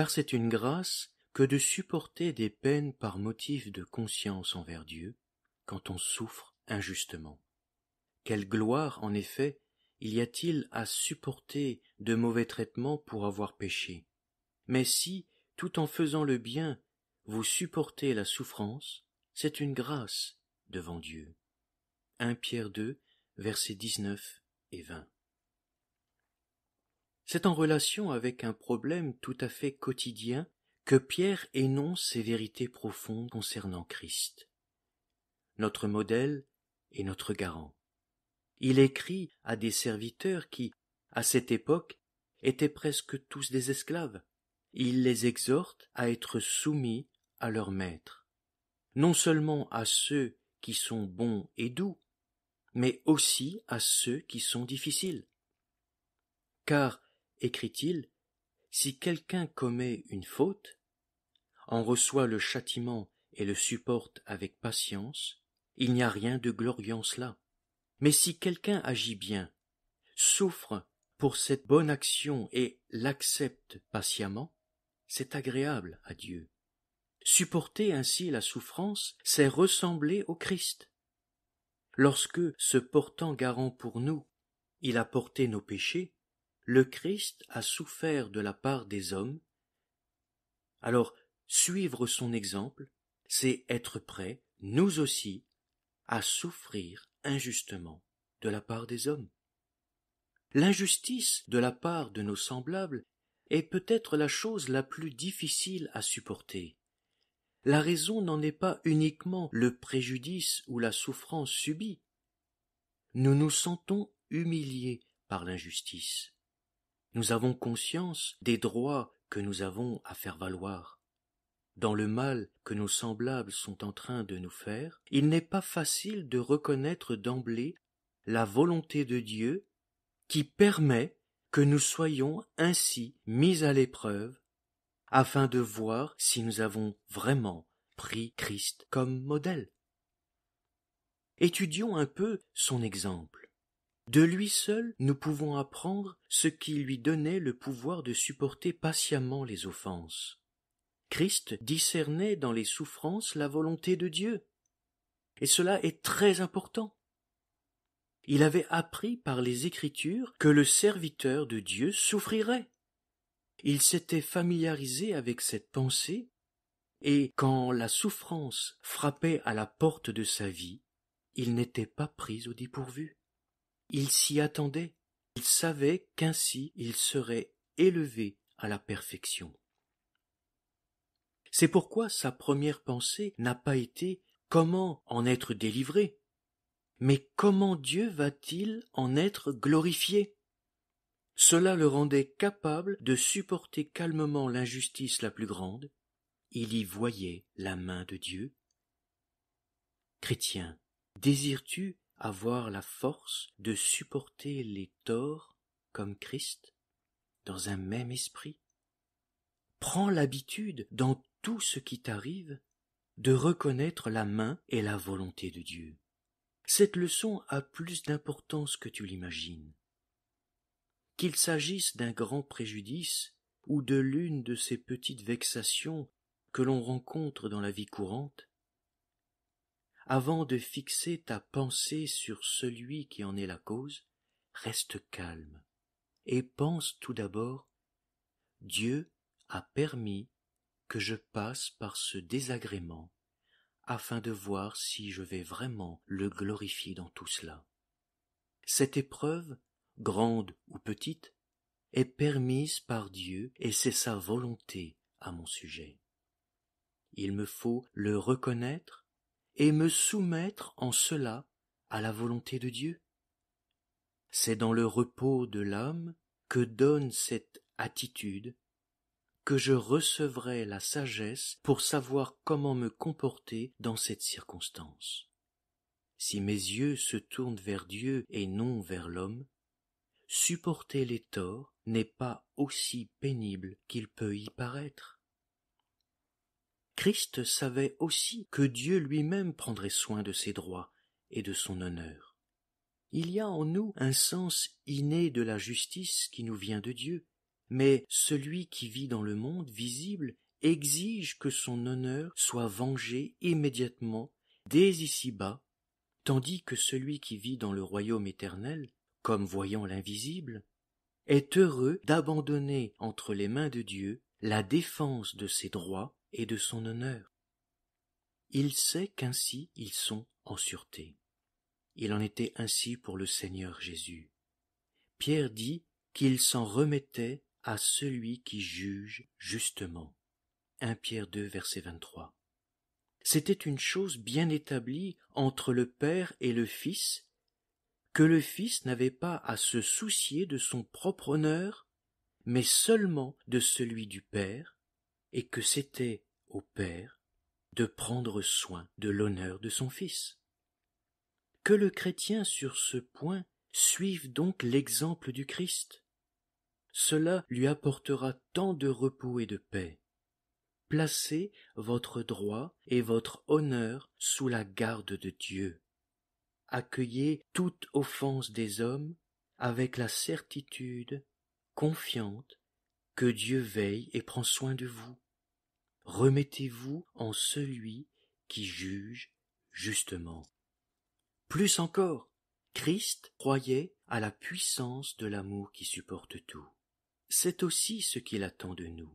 car c'est une grâce que de supporter des peines par motif de conscience envers Dieu, quand on souffre injustement. Quelle gloire, en effet, il y a-t-il à supporter de mauvais traitements pour avoir péché Mais si, tout en faisant le bien, vous supportez la souffrance, c'est une grâce devant Dieu. 1 Pierre 2, versets 19 et 20. C'est en relation avec un problème tout à fait quotidien que Pierre énonce ses vérités profondes concernant Christ, notre modèle et notre garant. Il écrit à des serviteurs qui, à cette époque, étaient presque tous des esclaves. Il les exhorte à être soumis à leur maître, non seulement à ceux qui sont bons et doux, mais aussi à ceux qui sont difficiles. Car écrit-il, si quelqu'un commet une faute, en reçoit le châtiment et le supporte avec patience, il n'y a rien de glorieux en cela. Mais si quelqu'un agit bien, souffre pour cette bonne action et l'accepte patiemment, c'est agréable à Dieu. Supporter ainsi la souffrance, c'est ressembler au Christ. Lorsque, se portant garant pour nous, il a porté nos péchés, le Christ a souffert de la part des hommes, alors suivre son exemple, c'est être prêt, nous aussi, à souffrir injustement de la part des hommes. L'injustice de la part de nos semblables est peut-être la chose la plus difficile à supporter. La raison n'en est pas uniquement le préjudice ou la souffrance subie. Nous nous sentons humiliés par l'injustice. Nous avons conscience des droits que nous avons à faire valoir. Dans le mal que nos semblables sont en train de nous faire, il n'est pas facile de reconnaître d'emblée la volonté de Dieu qui permet que nous soyons ainsi mis à l'épreuve afin de voir si nous avons vraiment pris Christ comme modèle. Étudions un peu son exemple. De lui seul, nous pouvons apprendre ce qui lui donnait le pouvoir de supporter patiemment les offenses. Christ discernait dans les souffrances la volonté de Dieu. Et cela est très important. Il avait appris par les Écritures que le serviteur de Dieu souffrirait. Il s'était familiarisé avec cette pensée, et quand la souffrance frappait à la porte de sa vie, il n'était pas pris au dépourvu. Il s'y attendait. Il savait qu'ainsi il serait élevé à la perfection. C'est pourquoi sa première pensée n'a pas été comment en être délivré, mais comment Dieu va-t-il en être glorifié Cela le rendait capable de supporter calmement l'injustice la plus grande. Il y voyait la main de Dieu. Chrétien, désires-tu avoir la force de supporter les torts comme Christ dans un même esprit. Prends l'habitude dans tout ce qui t'arrive de reconnaître la main et la volonté de Dieu. Cette leçon a plus d'importance que tu l'imagines. Qu'il s'agisse d'un grand préjudice ou de l'une de ces petites vexations que l'on rencontre dans la vie courante, avant de fixer ta pensée sur celui qui en est la cause, reste calme et pense tout d'abord Dieu a permis que je passe par ce désagrément afin de voir si je vais vraiment le glorifier dans tout cela. Cette épreuve, grande ou petite, est permise par Dieu et c'est sa volonté à mon sujet. Il me faut le reconnaître et me soumettre en cela à la volonté de Dieu. C'est dans le repos de l'âme que donne cette attitude que je recevrai la sagesse pour savoir comment me comporter dans cette circonstance. Si mes yeux se tournent vers Dieu et non vers l'homme, supporter les torts n'est pas aussi pénible qu'il peut y paraître. Christ savait aussi que Dieu lui-même prendrait soin de ses droits et de son honneur. Il y a en nous un sens inné de la justice qui nous vient de Dieu, mais celui qui vit dans le monde visible exige que son honneur soit vengé immédiatement dès ici-bas, tandis que celui qui vit dans le royaume éternel, comme voyant l'invisible, est heureux d'abandonner entre les mains de Dieu la défense de ses droits et de son honneur. Il sait qu'ainsi ils sont en sûreté. Il en était ainsi pour le Seigneur Jésus. Pierre dit qu'il s'en remettait à celui qui juge justement. 1 Pierre 2 verset 23. C'était une chose bien établie entre le Père et le Fils, que le Fils n'avait pas à se soucier de son propre honneur, mais seulement de celui du Père, et que c'était au Père de prendre soin de l'honneur de son Fils. Que le chrétien sur ce point suive donc l'exemple du Christ. Cela lui apportera tant de repos et de paix. Placez votre droit et votre honneur sous la garde de Dieu. Accueillez toute offense des hommes avec la certitude confiante que Dieu veille et prend soin de vous. Remettez-vous en celui qui juge justement. Plus encore, Christ croyait à la puissance de l'amour qui supporte tout. C'est aussi ce qu'il attend de nous.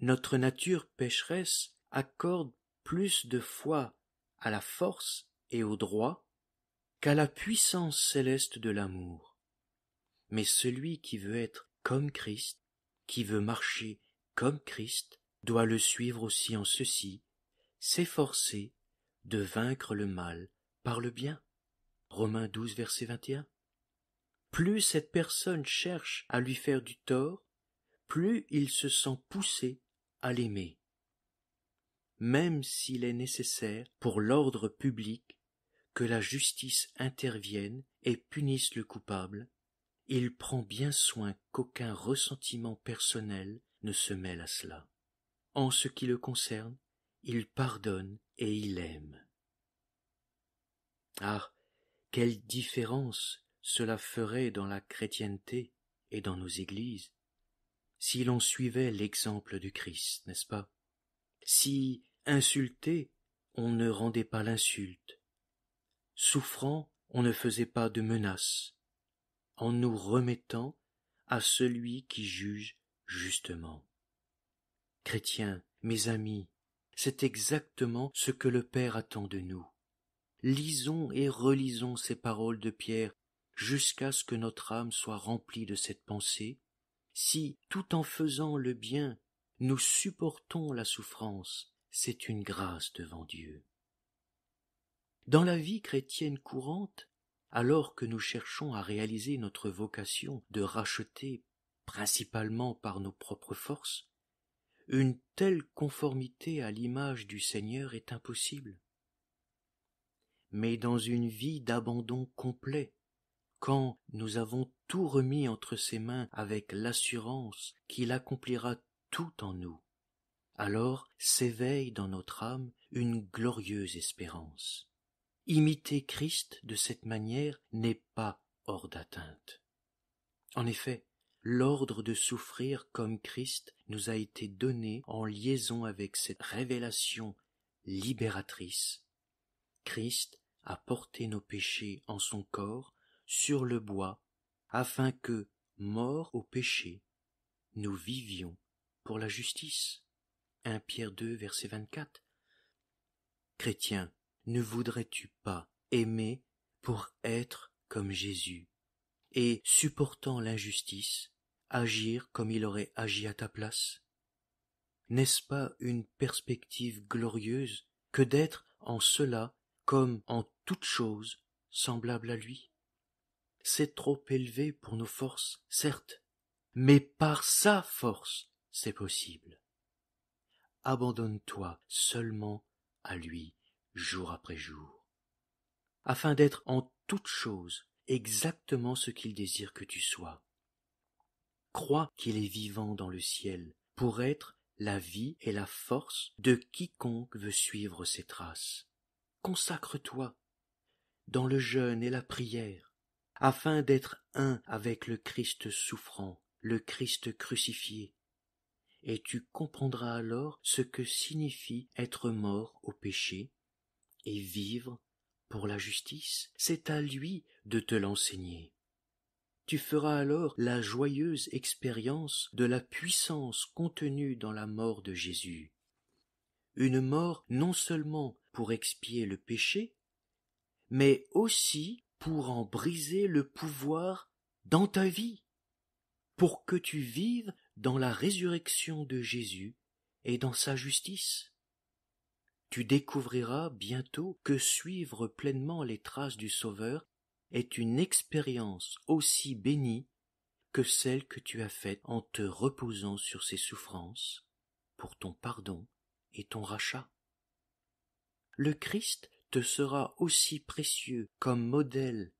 Notre nature pécheresse accorde plus de foi à la force et au droit qu'à la puissance céleste de l'amour. Mais celui qui veut être comme Christ, qui veut marcher comme Christ, doit le suivre aussi en ceci, s'efforcer de vaincre le mal par le bien. Romains 12, verset 21. Plus cette personne cherche à lui faire du tort, plus il se sent poussé à l'aimer. Même s'il est nécessaire pour l'ordre public que la justice intervienne et punisse le coupable, il prend bien soin qu'aucun ressentiment personnel ne se mêle à cela. En ce qui le concerne, il pardonne et il aime. Ah. Quelle différence cela ferait dans la chrétienté et dans nos églises, si l'on suivait l'exemple du Christ, n'est-ce pas? Si, insulté, on ne rendait pas l'insulte, souffrant, on ne faisait pas de menaces, en nous remettant à celui qui juge justement. Chrétiens, mes amis, c'est exactement ce que le Père attend de nous. Lisons et relisons ces paroles de Pierre jusqu'à ce que notre âme soit remplie de cette pensée, si, tout en faisant le bien, nous supportons la souffrance, c'est une grâce devant Dieu. Dans la vie chrétienne courante, alors que nous cherchons à réaliser notre vocation de racheter, principalement par nos propres forces, une telle conformité à l'image du Seigneur est impossible. Mais dans une vie d'abandon complet, quand nous avons tout remis entre ses mains avec l'assurance qu'il accomplira tout en nous, alors s'éveille dans notre âme une glorieuse espérance. Imiter Christ de cette manière n'est pas hors d'atteinte. En effet, l'ordre de souffrir comme Christ nous a été donné en liaison avec cette révélation libératrice. Christ a porté nos péchés en son corps sur le bois, afin que, morts au péché, nous vivions pour la justice. 1 Pierre 2, verset 24. Chrétien, ne voudrais-tu pas aimer pour être comme Jésus et, supportant l'injustice, agir comme il aurait agi à ta place N'est-ce pas une perspective glorieuse que d'être en cela comme en toute chose semblable à lui C'est trop élevé pour nos forces, certes, mais par sa force c'est possible. Abandonne-toi seulement à lui jour après jour, afin d'être en toute chose exactement ce qu'il désire que tu sois. Crois qu'il est vivant dans le ciel pour être la vie et la force de quiconque veut suivre ses traces. Consacre-toi dans le jeûne et la prière, afin d'être un avec le Christ souffrant, le Christ crucifié, et tu comprendras alors ce que signifie être mort au péché et vivre pour la justice, c'est à lui de te l'enseigner. Tu feras alors la joyeuse expérience de la puissance contenue dans la mort de Jésus. Une mort non seulement pour expier le péché, mais aussi pour en briser le pouvoir dans ta vie, pour que tu vives dans la résurrection de Jésus et dans sa justice tu découvriras bientôt que suivre pleinement les traces du Sauveur est une expérience aussi bénie que celle que tu as faite en te reposant sur ses souffrances pour ton pardon et ton rachat. Le Christ te sera aussi précieux comme modèle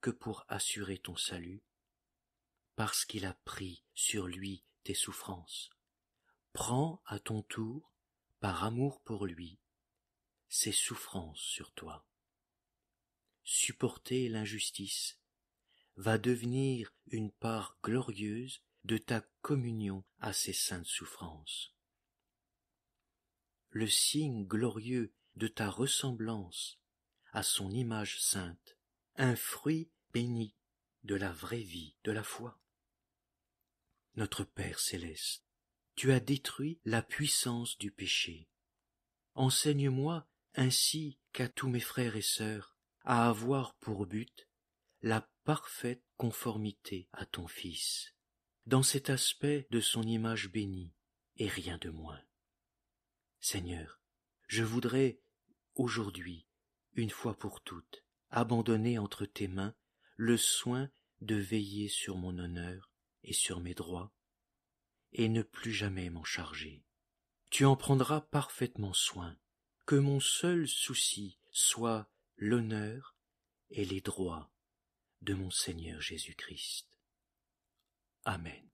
que pour assurer ton salut, parce qu'il a pris sur lui tes souffrances. Prends à ton tour par amour pour lui, ses souffrances sur toi. Supporter l'injustice va devenir une part glorieuse de ta communion à ses saintes souffrances. Le signe glorieux de ta ressemblance à son image sainte, un fruit béni de la vraie vie de la foi. Notre Père céleste, tu as détruit la puissance du péché. Enseigne-moi ainsi qu'à tous mes frères et sœurs à avoir pour but la parfaite conformité à ton Fils, dans cet aspect de son image bénie, et rien de moins. Seigneur, je voudrais, aujourd'hui, une fois pour toutes, abandonner entre tes mains le soin de veiller sur mon honneur et sur mes droits, et ne plus jamais m'en charger. Tu en prendras parfaitement soin, que mon seul souci soit l'honneur et les droits de mon Seigneur Jésus-Christ. Amen.